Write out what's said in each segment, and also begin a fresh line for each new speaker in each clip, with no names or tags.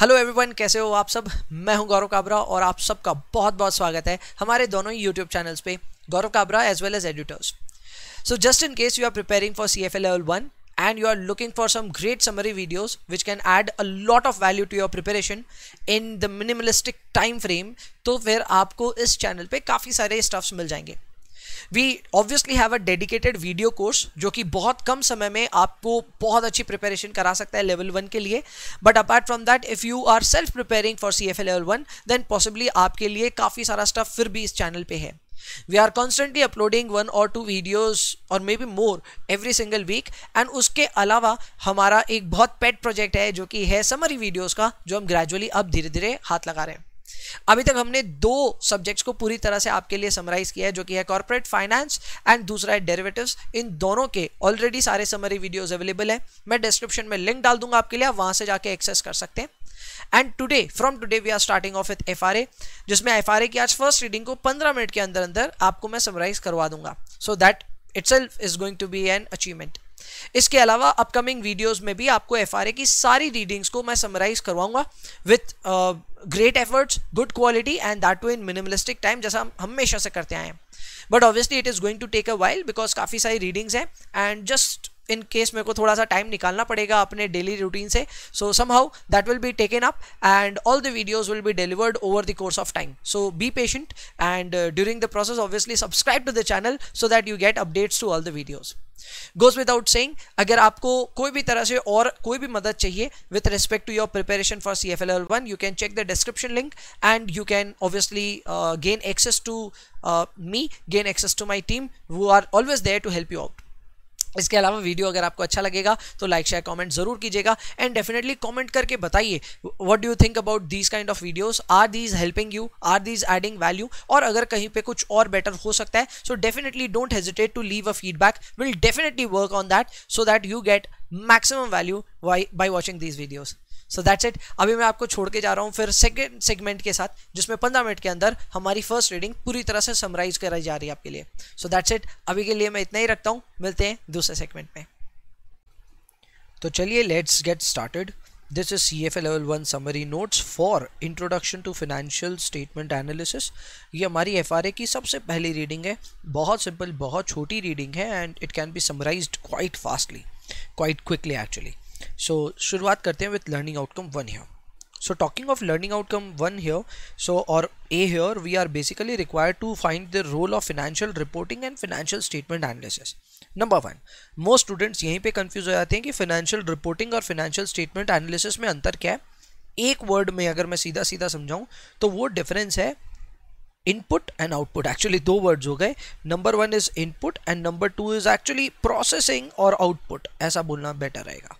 Hello everyone कैसे हो आप सब मैं हूं गौरव काबरा और आप सबका बहुत बहुत स्वागत है हमारे दोनों ही यूट्यूब चैनल्स पे Gaurav Kabra as well as editors so just in case you are preparing for C F A level one and you are looking for some great summary videos which can add a lot of value to your preparation in the minimalistic time frame तो फिर आपको इस channel पे काफ़ी सारे stuffs मिल जाएंगे we obviously have a dedicated video course जो कि बहुत कम समय में आपको बहुत अच्छी प्रिपेरेशन करा सकता है लेवल वन के लिए but apart from that if you are self preparing for C F A level one then possibly आपके लिए काफ़ी सारा स्टफ फिर भी इस चैनल पे है we are constantly uploading one और टू वीडियोज और maybe more every single week and उसके अलावा हमारा एक बहुत पेट प्रोजेक्ट है जो कि है समरी वीडियोज़ का जो हम ग्रेजुअली अब धीरे धीरे हाथ लगा रहे हैं अभी तक हमने दो सब्जेक्ट्स को पूरी तरह से आपके लिए समराइज किया है जो कि है कॉर्पोरेट फाइनेंस एंड दूसरा है डेरिवेटिव्स इन दोनों के ऑलरेडी सारे समरी वीडियोस अवेलेबल है मैं डिस्क्रिप्शन में लिंक डाल दूंगा आपके लिए आप वहां से जाके एक्सेस कर सकते हैं and today from today we are starting off with F जिसमें एफ की आज फर्स्ट रीडिंग को पंद्रह मिनट के अंदर अंदर आपको मैं समराइज करवा दूंगा so that it's is going to be an achievement इसके अलावा अपकमिंग वीडियोस में भी आपको एफ की सारी रीडिंग्स को मैं समराइज करवाऊंगा with great efforts good quality and that too in minimalistic time जैसा हम हमेशा से करते आए हैं but obviously it is going to take a while because काफ़ी सारी रीडिंग्स हैं एंड जस्ट इन केस मेरे को थोड़ा सा टाइम निकालना पड़ेगा अपने डेली रूटीन से so somehow that will be taken up and all the videos will be delivered over the course of time so be patient and during the process obviously subscribe to the channel so that you get updates to all the videos goes without saying अगर आपको कोई भी तरह से और कोई भी मदद चाहिए with respect to your preparation for C F L L one you can check the description link and you can obviously gain access to me gain access to my team who are always there to help you out इसके अलावा video अगर आपको अच्छा लगेगा तो like share comment जरूर कीजिएगा and definitely comment करके बताइए what do you think about these kind of videos are these helping you are these adding value और अगर कहीं पे कुछ और बेटर हो सकता है so definitely don't hesitate to leave a feedback will definitely work on that so that you get maximum value by watching these videos so that's it अभी मैं आपको छोड़ के जा रहा हूँ फिर सेकेंड सेगमेंट के साथ जिसमें पंद्रह मिनट के अंदर हमारी फर्स्ट रीडिंग पूरी तरह से समराइज कराई जा रही है आपके लिए सो दैट्स इट अभी के लिए मैं इतना ही रखता हूँ मिलते हैं दूसरे सेगमेंट में तो चलिए let's get started this is C F A level one summary notes for introduction to financial statement analysis ये हमारी एफ आर ए की सबसे पहली रीडिंग है बहुत सिंपल बहुत छोटी रीडिंग है and it can be summarise quite fastly quite quickly actually so शुरुआत करते हैं with learning outcome one here so talking of learning outcome one here so और ए here we are basically require to find the role of financial reporting and financial statement analysis number one most students यहीं पे confuse हो जाते हैं कि financial reporting और financial statement analysis में अंतर क्या है एक वर्ड में अगर मैं सीधा सीधा समझाऊं तो वो डिफरेंस है इनपुट एंड आउटपुट एक्चुअली दो वर्ड्स हो गए number one is input and number two is actually processing और आउटपुट ऐसा बोलना बेटर रहेगा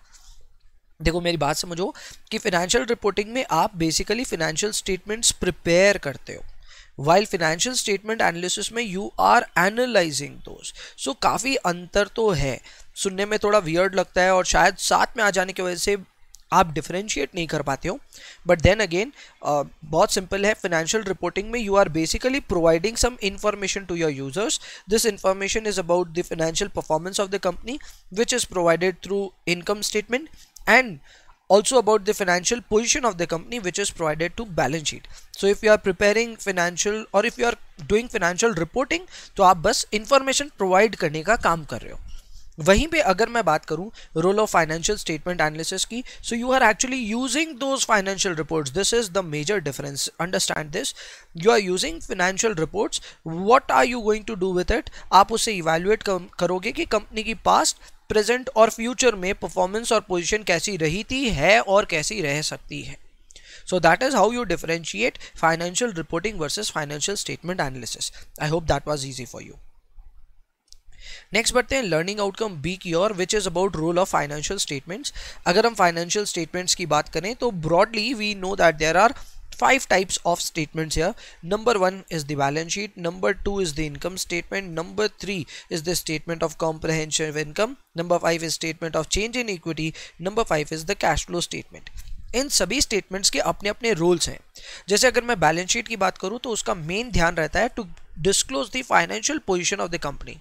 देखो मेरी बात समझो कि फिनेंशियल रिपोर्टिंग में आप बेसिकली फिनेंशियल स्टेटमेंट्स प्रिपेयर करते हो वाइल फिनेंशियल स्टेटमेंट एनालिसिस में you are analysing those so काफ़ी अंतर तो है सुनने में थोड़ा वियर्ड लगता है और शायद साथ में आ जाने की वजह से आप डिफ्रेंशिएट नहीं कर पाते हो बट देन अगेन बहुत सिंपल है फिनेंशियल रिपोर्टिंग में you are basically providing some information to your users this information is about the financial performance of the company which is provided through income statement and also about the financial position of the company which is provided to balance sheet so if you are preparing financial or if you are doing financial reporting to aap bas information provide karne ka kaam kar rahe ho वहीं पे अगर मैं बात करूं role of financial statement analysis की so you are actually using those financial reports this is the major difference understand this you are using financial reports what are you going to do with it आप उसे evaluate करोगे कि company की past present और future में performance और position कैसी रही थी है और कैसी रह सकती है so that is how you differentiate financial reporting versus financial statement analysis I hope that was easy for you next बढ़ते हैं लर्निंग आउटकम बी की ओर which is about role of financial statements अगर हम फाइनेंशियल स्टेटमेंट्स की बात करें तो broadly we know that there are five types of statements here number one is the balance sheet number two is the income statement number three is the statement of comprehensive income number five is statement of change in equity number five is the cash flow statement इन सभी statements के अपने अपने roles हैं जैसे अगर मैं balance sheet की बात करूं तो उसका मेन ध्यान रहता है to disclose the financial position of the company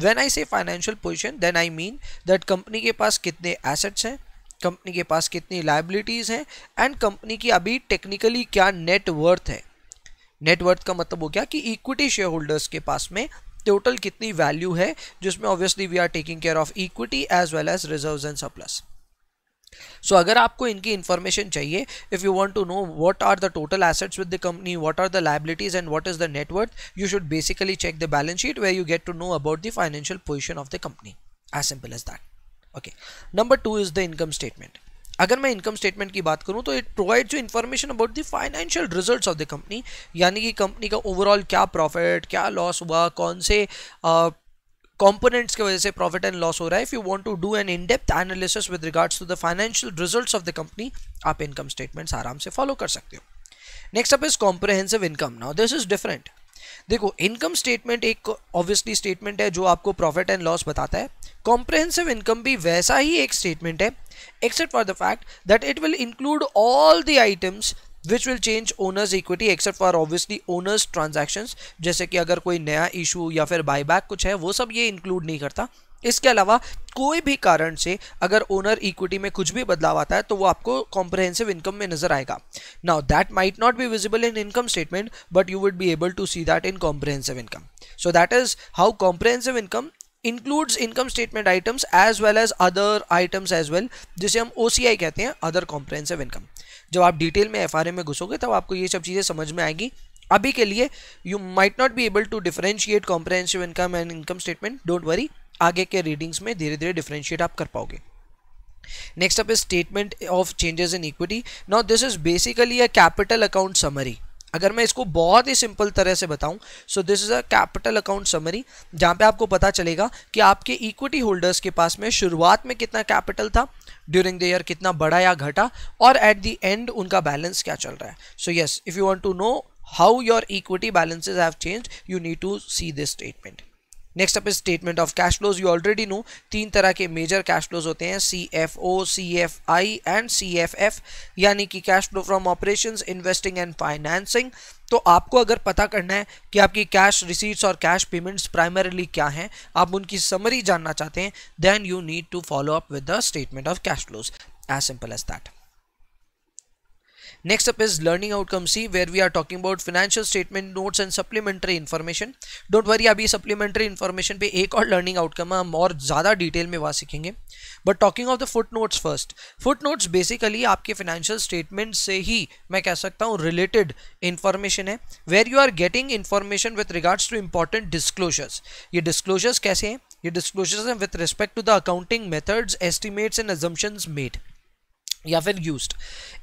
when I say financial position then I mean that company के पास कितने एसेट्स हैं कंपनी के पास कितनी लाइबिलिटीज़ हैं एंड कंपनी की अभी टेक्निकली क्या नेटवर्थ है नेटवर्थ का मतलब हो गया कि इक्विटी शेयर होल्डर्स के पास में टोटल कितनी वैल्यू है जिसमें obviously we are taking care of equity as well as reserve and surplus so अगर आपको इनकी इन्फॉर्मेशन चाहिए if you want to know what are the total assets with the company what are the liabilities and what is the net worth you should basically check the balance sheet way you get to know about the financial position of the company as simple as that okay number two is the income statement अगर मैं income statement की बात करूं तो it provides you information about the financial results of the company यानी कि company का overall क्या प्रॉफिट क्या लॉस हुआ कौन से कंपोनेंट्स uh, की वजह से प्रॉफिट एंड लॉस हो रहा है if you want to do an in depth analysis with regards to the financial result of the company आप इनकम स्टेटमेंट्स आराम से फॉलो कर सकते हो next up is comprehensive income now this is different देखो इनकम स्टेटमेंट एक obviously statement है जो आपको प्रॉफिट एंड लॉस बताता है कॉम्प्रहेंसिव इनकम भी वैसा ही एक स्टेटमेंट है except for the fact that it will include all the items which will change owners equity except for obviously owners transactions जैसे कि अगर कोई नया इशू या फिर बाईबैक कुछ है वो सब ये इंक्लूड नहीं करता इसके अलावा कोई भी कारण से अगर ओनर इक्विटी में कुछ भी बदलाव आता है तो वो आपको कॉम्प्रहेंसिव इनकम में नजर आएगा now that might not be visible in income statement but you would be able to see that in comprehensive income so that is how comprehensive income includes income statement items as well as other items as well जिसे हम ओ कहते हैं other comprehensive income जब आप detail में F में घुसोगे तब आपको ये सब चीज़ें समझ में आएंगी अभी के लिए you might not be able to differentiate comprehensive income and income statement don't worry आगे के रीडिंग्स में धीरे धीरे डिफरेंशिएट आप कर पाओगे next up is statement of changes in equity now this is basically a capital account summary अगर मैं इसको बहुत ही सिंपल तरह से बताऊं so this is a capital account summary जहां पे आपको पता चलेगा कि आपके इक्विटी होल्डर्स के पास में शुरुआत में कितना कैपिटल था ड्यूरिंग द ईयर कितना बढ़ा या घटा और एट द एंड उनका बैलेंस क्या चल रहा है so yes if you want to know how your equity balances have change you need to see this statement next up is statement of cash flows you already know तीन तरह के major cash flows होते हैं C F O C F I and C F F यानी कि cash flow from operation investing and financing तो आपको अगर पता करना है कि आपकी कैश रिसीट्स और कैश पेमेंट्स प्राइमरीली क्या हैं आप उनकी समरी जानना चाहते हैं then you need to follow up with the statement of cash flows as simple as that next up is learning outcome C where we are talking about financial statement notes and supplementary information don't worry अभी supplementary information पे एक और learning outcome है हम और ज़्यादा detail में वहाँ सीखेंगे but talking of the foot notes first foot notes basically आपके फाइनेंशियल स्टेटमेंट से ही मैं कह सकता हूँ रिलेटेड इन्फॉर्मेशन है where you are getting information with regards to important disclosures ये डिस्क्लोजर्स कैसे हैं ये डिस्क्लोजर्स हैं with respect to the accounting methods estimates and assumptions made या फिर यूज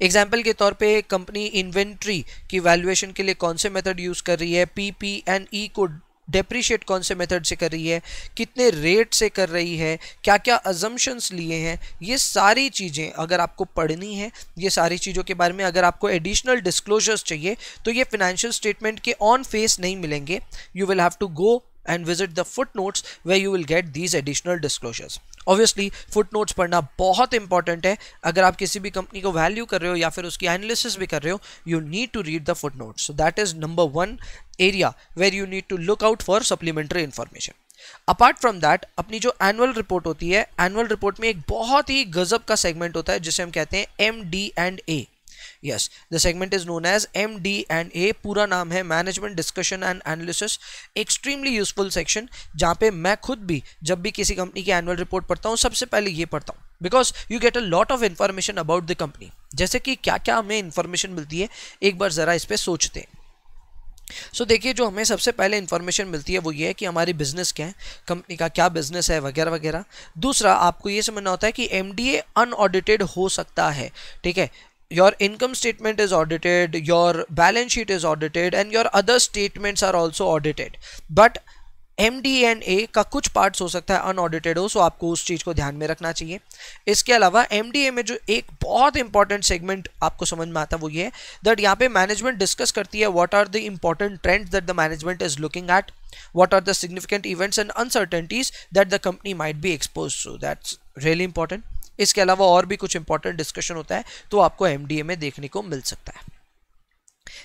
एग्जाम्पल के तौर पे कंपनी इन्वेंट्री की वैल्यूएशन के लिए कौन से मेथड यूज़ कर रही है पी पी एंड ई को डेप्रिशिएट कौन से मेथड से कर रही है कितने रेट से कर रही है क्या क्या अजम्पन्स लिए हैं ये सारी चीज़ें अगर आपको पढ़नी है ये सारी चीज़ों के बारे में अगर आपको एडिशनल डिस्क्लोजर्स चाहिए तो ये फिनेंशियल स्टेटमेंट के ऑन फेस नहीं मिलेंगे you will have to go and visit the footnotes where you will get these additional disclosures obviously footnotes पढ़ना बहुत इंपॉर्टेंट है अगर आप किसी भी कंपनी को वैल्यू कर रहे हो या फिर उसकी एनालिसिस भी कर रहे हो you need to read the footnotes. So that is number one area where you need to look out for supplementary information apart from that अपनी जो एनुअल रिपोर्ट होती है एनुअल रिपोर्ट में एक बहुत ही गजब का सेगमेंट होता है जिसे हम कहते हैं M D and A yes the segment is known as M D and A पूरा नाम है management discussion and analysis extremely useful section जहाँ पे मैं खुद भी जब भी किसी कंपनी की एनुअल रिपोर्ट पढ़ता हूँ सबसे पहले ये पढ़ता हूँ because you get a lot of information about the company जैसे कि क्या क्या हमें इन्फॉर्मेशन मिलती है एक बार ज़रा इस पर सोचते हैं सो so, देखिए जो हमें सबसे पहले इन्फॉर्मेशन मिलती है वो ये है कि हमारी बिज़नेस क्या है कंपनी का क्या बिज़नेस है वगैरह वगैरह दूसरा आपको ये समझना होता है कि एम डी ए अनऑडिटेड हो सकता है ठीक है your income statement is audited your balance sheet is audited and your other statements are also audited but MD and A का कुछ पार्ट्स हो सकता है अनऑडिटेड हो सो आपको उस चीज़ को ध्यान में रखना चाहिए इसके अलावा एम डी ए में जो एक बहुत इंपॉर्टेंट सेगमेंट आपको समझ में आता है वो ये है दैट यहाँ पे मैनेजमेंट डिस्कस करती है what are the important trends that the management is looking at what are the significant events and uncertainties that the company might be expose to that's really important इसके अलावा और भी कुछ important discussion होता है तो आपको एम में देखने को मिल सकता है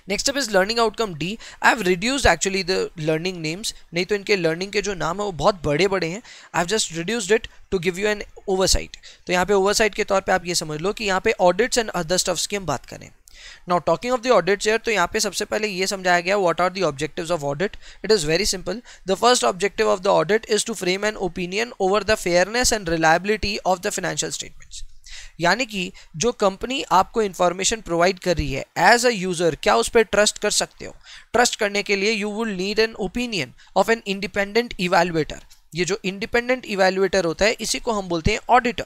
next up is learning outcome D I have reduced actually the learning names नहीं तो इनके लर्निंग के जो नाम है वो बहुत बड़े बड़े हैं I have just reduced it to give you an oversight तो यहाँ पे ओवरसाइट के तौर पे आप ये समझ लो कि यहाँ पे ऑडिट्स एंड अदर स्टफ्स की हम बात करें now talking of the audit chair तो यहाँ पे सबसे पहले ये समझाया गया what are the objectives of audit it is very simple the first objective of the audit is to frame an opinion over the fairness and reliability of the financial statements यानी कि जो कंपनी आपको information provide कर रही है as a user क्या उस पर ट्रस्ट कर सकते हो ट्रस्ट करने के लिए you will need an opinion of an independent evaluator ये जो इंडिपेंडेंट इवेल्युएटर होता है इसी को हम बोलते हैं ऑडिटर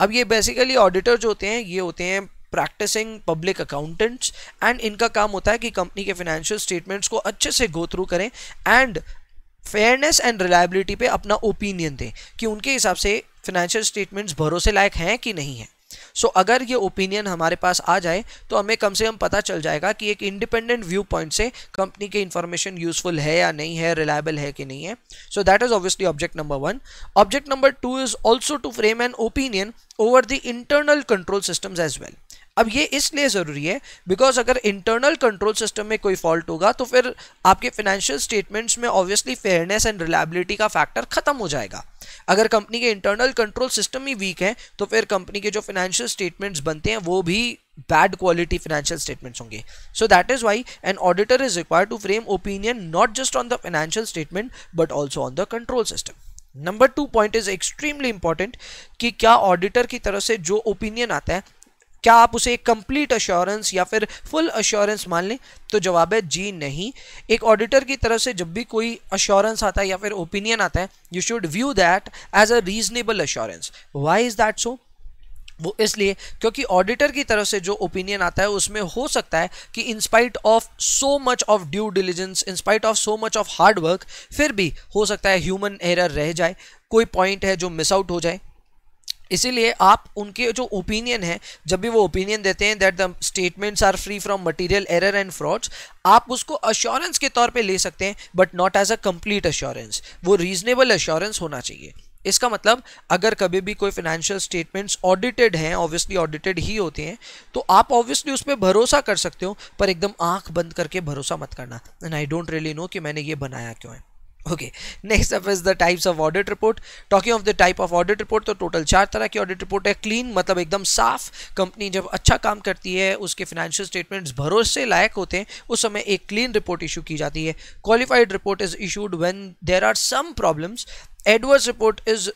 अब ये बेसिकली ऑडिटर जो होते हैं ये होते हैं प्रैक्टिसिंग पब्लिक अकाउंटेंट्स एंड इनका काम होता है कि कंपनी के फाइनेंशियल स्टेटमेंट्स को अच्छे से गो थ्रू करें एंड फेयरनेस एंड रिलायबिलिटी पे अपना ओपिनियन दें कि उनके हिसाब से फाइनेंशियल स्टेटमेंट्स भरोसे लायक हैं कि नहीं है सो so, अगर ये ओपिनियन हमारे पास आ जाए तो हमें कम से कम पता चल जाएगा कि एक इंडिपेंडेंट व्यू पॉइंट से कंपनी के इंफॉर्मेशन यूजफुल है या नहीं है रिलायबल है कि नहीं है so that is obviously object number one object number two is also to frame an opinion over the internal control system as well अब ये इसलिए ज़रूरी है बिकॉज अगर इंटरनल कंट्रोल सिस्टम में कोई फॉल्ट होगा तो फिर आपके फाइनेंशियल स्टेटमेंट्स में ऑब्वियसली फेयरनेस एंड रिलायबिलिटी का फैक्टर ख़त्म हो जाएगा अगर कंपनी के इंटरनल कंट्रोल सिस्टम ही वीक है तो फिर कंपनी के जो फाइनेंशियल स्टेटमेंट्स बनते हैं वो भी बैड क्वालिटी फाइनेंशियल स्टेटमेंट्स होंगे so that is why an auditor is require to frame opinion not just on the financial statement but also on the control system number two point is extremely important कि क्या auditor की तरफ से जो opinion आता है क्या आप उसे एक कंप्लीट अश्योरेंस या फिर फुल अश्योरेंस मान लें तो जवाब है जी नहीं एक ऑडिटर की तरफ से जब भी कोई अश्योरेंस आता है या फिर ओपिनियन आता है you should view that as a reasonable assurance why is that so वो इसलिए क्योंकि ऑडिटर की तरफ से जो ओपिनियन आता है उसमें हो सकता है कि in spite of so much of due diligence in spite of so much of hard work फिर भी हो सकता है ह्यूमन एरर रह जाए कोई पॉइंट है जो मिस आउट हो जाए इसीलिए आप उनके जो ओपिनियन है जब भी वो ओपिनियन देते हैं that the statements are free from material error and frauds आप उसको अश्योरेंस के तौर पे ले सकते हैं but not as a complete assurance वो रीजनेबल अश्योरेंस होना चाहिए इसका मतलब अगर कभी भी कोई फाइनेंशियल स्टेटमेंट्स ऑडिटेड हैं ऑब्वियसली ऑडिटेड ही होते हैं तो आप ऑब्वियसली उस पर भरोसा कर सकते हो पर एकदम आंख बंद करके भरोसा मत करना and I don't really know कि मैंने ये बनाया क्यों है okay next up is the types of audit report talking of the type of audit report तो टोटल चार तरह की ऑडिट रिपोर्ट है क्लीन मतलब एकदम साफ कंपनी जब अच्छा काम करती है उसके फाइनेंशियल स्टेटमेंट्स भरोसे लायक होते हैं उस समय एक क्लीन रिपोर्ट इशू की जाती है qualified report is issued when there are some problems adverse report is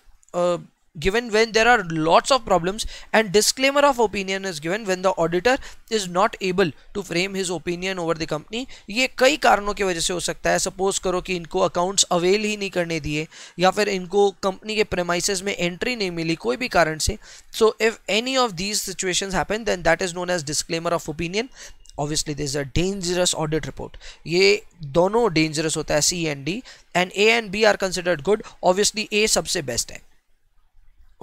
given when there are lots of problems and disclaimer of opinion is given when the auditor is not able to frame his opinion over the company ये कई कारणों की वजह से हो सकता है suppose करो कि इनको अकाउंट्स अवेल ही नहीं करने दिए या फिर इनको कंपनी के प्रेमाइसेस में एंट्री नहीं मिली कोई भी कारण से so if any of these situations happen then that is known as disclaimer of opinion obviously this a dangerous audit report ये दोनों डेंजरस होता है C and D and A and B are considered good obviously A सबसे best है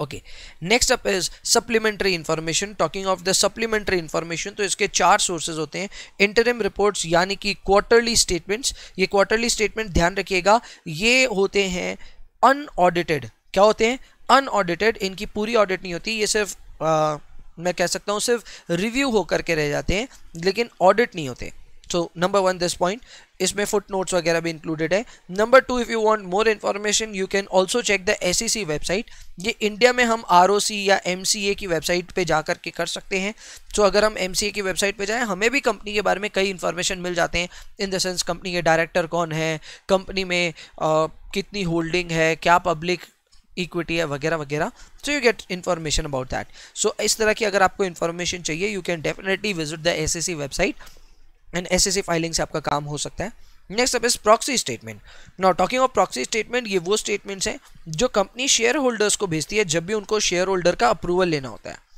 okay next up is supplementary information talking of the supplementary information तो इसके चार sources होते हैं इंटरम रिपोर्ट्स यानी कि क्वार्टरली स्टेटमेंट्स ये क्वार्टरली स्टेटमेंट ध्यान रखिएगा ये होते हैं अनऑडिटेड क्या होते हैं अनऑडिटेड इनकी पूरी ऑडिट नहीं होती ये सिर्फ आ, मैं कह सकता हूँ सिर्फ रिव्यू होकर के रह जाते हैं लेकिन ऑडिट नहीं होते so number one this point इसमें फुट नोट्स वगैरह भी इंक्लूडेड है number two if you want more information you can also check the S website ये इंडिया में हम आर या एम की वेबसाइट पे जा के कर सकते हैं सो तो so, अगर हम एम की वेबसाइट पे जाएं हमें भी कंपनी के बारे में कई इन्फॉर्मेशन मिल जाते हैं इन द सेंस कंपनी के डायरेक्टर कौन है कंपनी में आ, कितनी होल्डिंग है क्या पब्लिक इक्विटी है वगैरह वगैरह so you get information about that so इस तरह की अगर आपको इन्फॉर्मेशन चाहिए you can definitely visit the S website and S filing से आपका काम हो सकता है नेक्स्ट अब इस proxy statement now talking of proxy statement ये वो स्टेटमेंट्स हैं जो कंपनी शेयर होल्डर्स को भेजती है जब भी उनको शेयर होल्डर का अप्रूवल लेना होता है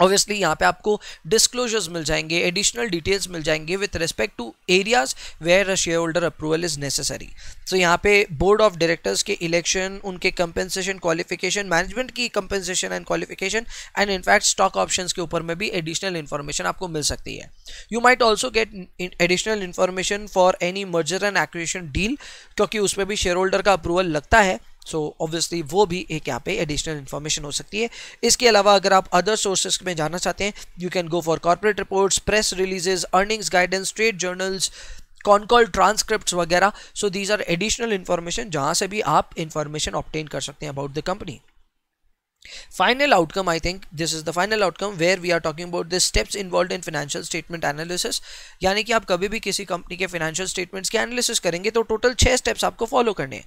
ऑब्वियसली यहाँ पे आपको डिस्क्लोजर्स मिल जाएंगे एडिशनल डिटेल्स मिल जाएंगे with respect to areas where a shareholder approval is necessary so यहाँ पे बोर्ड ऑफ डायरेक्टर्स के इलेक्शन उनके कंपेंसेशन क्वालिफिकेशन मैनेजमेंट की compensation and qualification and in fact stock option के ऊपर में भी एडिशनल इन्फॉर्मेशन आपको मिल सकती है you might also get additional information for any merger and acquisition deal क्योंकि उसमें भी शेयर होल्डर का अप्रूवल लगता है सो so, ऑब्वियसली वो भी एक यहाँ पे एडिशनल इन्फॉर्मेशन हो सकती है इसके अलावा अगर आप अदर सोर्सेज में जाना चाहते हैं you can go for corporate reports press releases earnings guidance trade journals concall transcript वगैरह so these are additional information जहाँ से भी आप इन्फॉर्मेशन ऑप्टेन कर सकते हैं about the company Final outcome, I think this is the final outcome where we are talking about the steps involved in financial statement analysis. yani ki aap kabhi bhi kisi company ke financial statements ke analysis karenge to total 6 steps aapko follow karne hain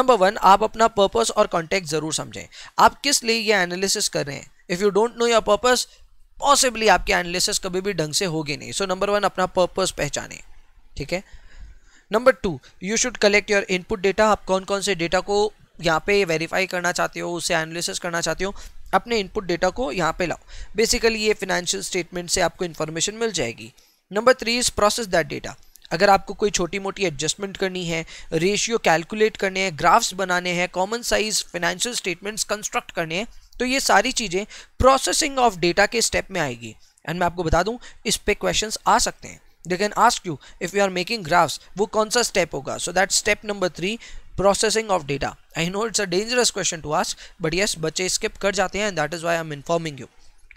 number 1 aap apna purpose aur context zarur samjhe aap kis liye ye analysis kar rahe hain if you don't know your purpose possibly aapke analysis kabhi bhi dhang se hoge nahi so number 1 apna purpose pehchane theek hai number two you should collect your input data आप कौन कौन से data को यहाँ पे verify करना चाहते हो उसे एनालिसिस करना चाहते हो अपने इनपुट डेटा को यहाँ पे लाओ बेसिकली ये फिनेंशियल स्टेटमेंट से आपको इन्फॉर्मेशन मिल जाएगी number three is process that data अगर आपको कोई छोटी मोटी एडजस्टमेंट करनी है रेशियो कैलकुलेट करने हैं ग्राफ्स बनाने हैं common size financial statements construct करने हैं तो ये सारी चीज़ें प्रोसेसिंग ऑफ डेटा के स्टेप में आएगी एंड मैं आपको बता दूं इस पे क्वेश्चन आ सकते हैं they can ask you if you are making graphs वो कौन सा स्टेप होगा so that step number three processing of data I know it's a dangerous question to ask but yes बच्चे स्किप कर जाते हैं and that is why I am informing you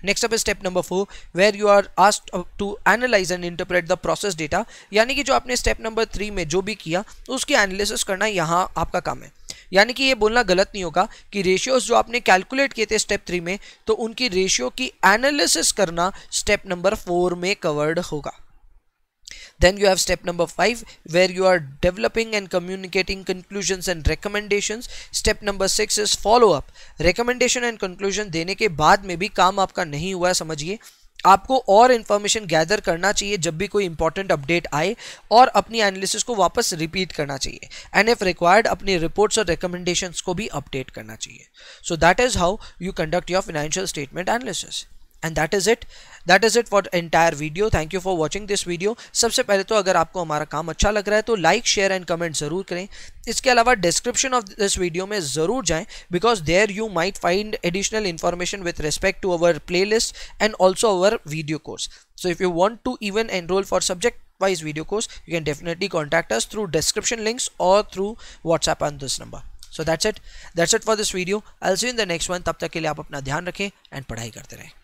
next up step number four where you are asked to analyse and interpret the process data यानी कि जो आपने step number three में जो भी किया उसकी एनालिसिस करना यहाँ आपका काम है यानी कि ये बोलना गलत नहीं होगा कि रेशियोज जो आपने कैलकुलेट किए थे स्टेप थ्री में तो उनकी रेशियो की एनालिसिस करना स्टेप नंबर फोर में कवर्ड होगा then you have step number 5 where you are developing and communicating conclusions and recommendations step number 6 is follow up recommendation and conclusion देने के बाद में भी काम आपका नहीं हुआ है समझिए आपको और इन्फॉर्मेशन गैदर करना चाहिए जब भी कोई इंपॉर्टेंट अपडेट आए और अपनी एनालिसिस को वापस रिपीट करना चाहिए एंड इफ रिक्वायर्ड अपनी रिपोर्ट्स और रिकमेंडेशंस को भी अपडेट करना चाहिए so that is how you conduct your financial statement analysis and that is it that is it for entire video thank you for watching this video सबसे पहले तो अगर आपको हमारा काम अच्छा लग रहा है तो लाइक शेयर एंड कमेंट ज़रूर करें इसके अलावा डिस्क्रिप्शन ऑफ दिस वीडियो में ज़रूर जाएं because there you might find additional information with respect to our playlist and also our video course so if you want to even enrol for subject wise video course you can definitely contact us through description links or through whatsapp on this number so that's it that's it for this video i'll see you in the next one tab tak ke liye aap apna dhyan rakhein and padhai karte rahein